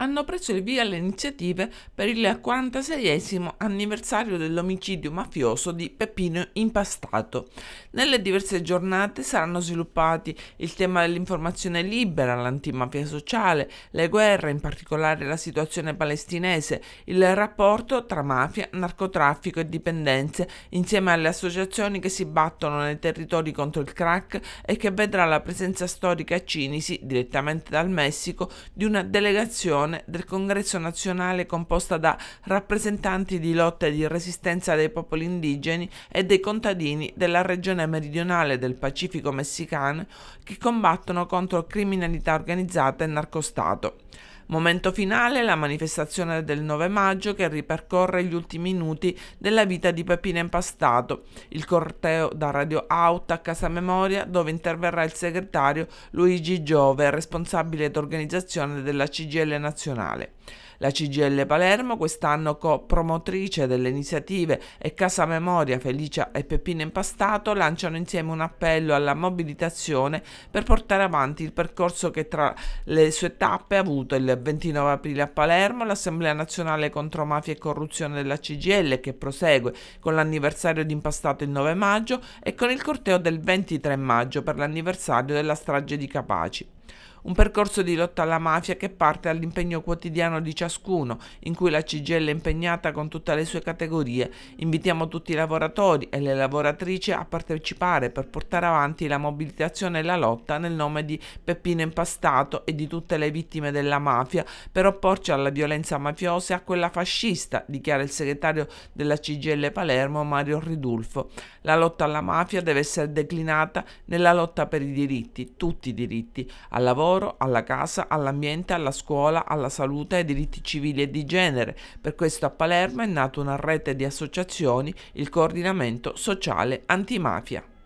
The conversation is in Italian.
hanno preso il via le iniziative per il 46 anniversario dell'omicidio mafioso di Peppino Impastato. Nelle diverse giornate saranno sviluppati il tema dell'informazione libera, l'antimafia sociale, le guerre, in particolare la situazione palestinese, il rapporto tra mafia, narcotraffico e dipendenze, insieme alle associazioni che si battono nei territori contro il crack e che vedrà la presenza storica a Cinisi, direttamente dal Messico, di una delegazione delegazione del Congresso nazionale composta da rappresentanti di lotte di resistenza dei popoli indigeni e dei contadini della regione meridionale del Pacifico messicano che combattono contro criminalità organizzata e narcostato. Momento finale la manifestazione del 9 maggio che ripercorre gli ultimi minuti della vita di Peppino Impastato, il corteo da Radio Out a Casa Memoria dove interverrà il segretario Luigi Giove, responsabile d'organizzazione della CGL nazionale. La CGL Palermo, quest'anno co-promotrice delle iniziative e Casa Memoria Felicia e Peppino Impastato, lanciano insieme un appello alla mobilitazione per portare avanti il percorso che tra le sue tappe ha avuto il 29 aprile a Palermo l'Assemblea Nazionale contro Mafia e Corruzione della CGL che prosegue con l'anniversario di Impastato il 9 maggio e con il corteo del 23 maggio per l'anniversario della strage di Capaci. Un percorso di lotta alla mafia che parte dall'impegno quotidiano di ciascuno, in cui la CGL è impegnata con tutte le sue categorie. Invitiamo tutti i lavoratori e le lavoratrici a partecipare per portare avanti la mobilitazione e la lotta nel nome di Peppino Impastato e di tutte le vittime della mafia per opporci alla violenza mafiosa e a quella fascista, dichiara il segretario della CGL Palermo Mario Ridulfo. La lotta alla mafia deve essere declinata nella lotta per i diritti, tutti i diritti, al lavoro lavoro, alla casa, all'ambiente, alla scuola, alla salute, ai diritti civili e di genere. Per questo a Palermo è nata una rete di associazioni, il coordinamento sociale antimafia.